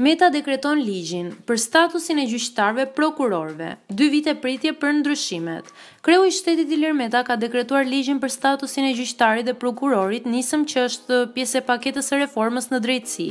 Meta dekreton ligjin për statusin e gjyqtarve prokurorve, dy vite pritje për ndryshimet. Kreu i shtetit Ilir Meta ka dekretuar ligjin për statusin e gjyqtarit dhe prokurorit, nisëm që është pjesë e paketës së reformës në drejtësi.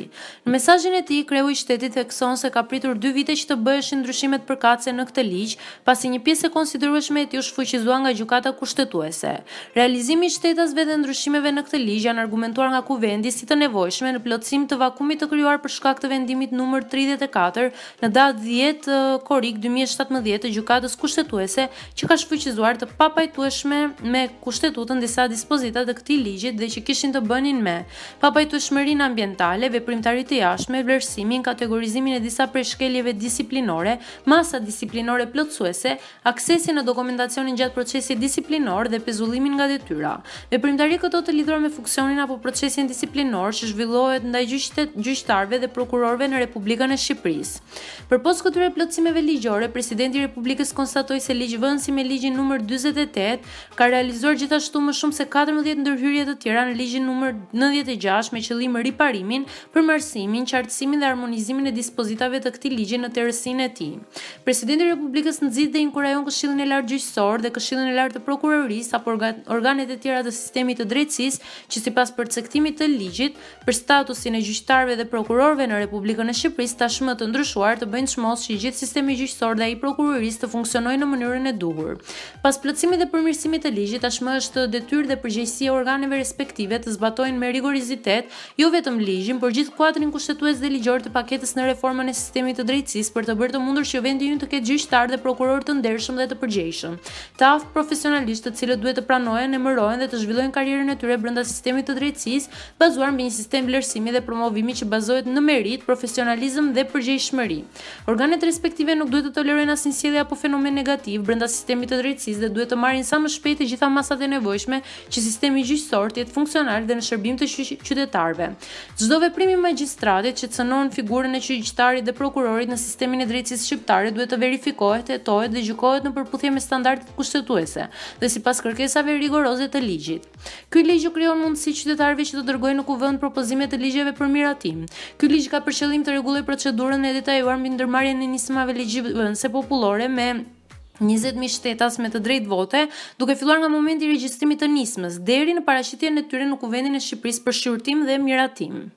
Në mesazhin e tij, kreu i shtetit thekson se ka pritur dy vite që të bëheshin ndryshimet kace në këtë ligj, pasi një pjesë e konsiderueshme e ti u shfuqizua nga gjykata kushtetuese. Realizimi i shtetasve dhe ndryshimeve në këtë ligj janë argumentuar nga kuvendi si të nevojshme në plotësim të vakumit të krijuar për shkak të vendimit Shtetit nr. 34 në datë 10 korik 2017 të gjukatës kushtetuese që ka shfuqizuar të papajtueshme me kushtetutën disa dispozitat dhe këti ligjit dhe që kishin të bënin me papajtueshmerin ambientale, veprimtarit të jashme, vlerësimin, kategorizimin e disa preshkeljeve disiplinore, masa disiplinore plëtsuese, aksesin e dokumentacionin gjatë procesi disiplinor dhe pezullimin nga detyra. Veprimtari këto të lidhur me funksionin apo procesin disiplinor që zhvillohet ndaj gjyqtarve dhe prokurorve në Republikën e Shqipërisë. Përpos këtyre plotësimeve ligjore, Presidenti i Republikës konstatoi se ligjvënësi me ligjin numër 48 ka realizuar gjithashtu më shumë se 14 ndërhyrje të tjera në ligjin numër 96 me qëllim riparimin, përmarsimin, qartësimin dhe harmonizimin e dispozitave të këtij ligji në tërësinë e tij. Presidenti i Republikës nxit dhe inkurajon Këshillin e Lartë Gjyqësor dhe Këshillin e Lartë të Prokurorisë, apo organet e tjera të sistemit të drejtësisë, që sipas përcaktimit të ligjit për statusin e gjyqtarëve dhe prokurorëve në Republikën në Shqipërisë tashmë të ndryshuar të bëjnë çmos që i gjithë sistemi gjyqësor dhe ai prokurorisë të funksionojë në mënyrën e duhur. Pas plotësimit dhe përmirësimit të ligjit, tashmë është detyrë dhe përgjegjësi e organeve respektive të zbatojnë me rigorizitet jo vetëm ligjin, por gjithë kuadrin kushtetues dhe ligjor të paketës në reformën e sistemit të drejtësisë për të bërë të mundur që vendi ynë të ketë gjyqtar dhe prokuror të ndershëm dhe të përgjegjshëm. Të aftë profesionalistë të cilët duhet të pranohen, emërohen dhe të zhvillojnë karrierën e tyre brenda sistemit të drejtësisë, bazuar mbi një sistem vlerësimi dhe promovimi që bazohet në merit, profesionalizëm profesionalizëm dhe përgjegjshmëri. Organet respektive nuk duhet të tolerojnë asnjë sjellje apo fenomen negativ brenda sistemit të drejtësisë dhe duhet të marrin sa më shpejt të gjitha masat e nevojshme që sistemi gjyqësor të jetë funksional dhe në shërbim të qytetarëve. Çdo veprim i magjistratit që cënon figurën e qytetarit dhe prokurorit në sistemin e drejtësisë shqiptare duhet të verifikohet, hetohet dhe gjykohet në përputhje me standardet kushtetuese dhe sipas kërkesave rigoroze të ligjit. Ky ligj krijon mundësi qytetarëve që të dërgojnë në kuvend propozime të ligjeve për miratim. Ky ligj ka për qëllim të rregulloj procedurën e detajuar mbi ndërmarrjen e nismave ligjvënëse popullore me 20.000 shtetas me të drejtë vote, duke filluar nga momenti i regjistrimit të nismës deri në paraqitjen e tyre në Kuvendin e Shqipërisë për shqyrtim dhe miratim.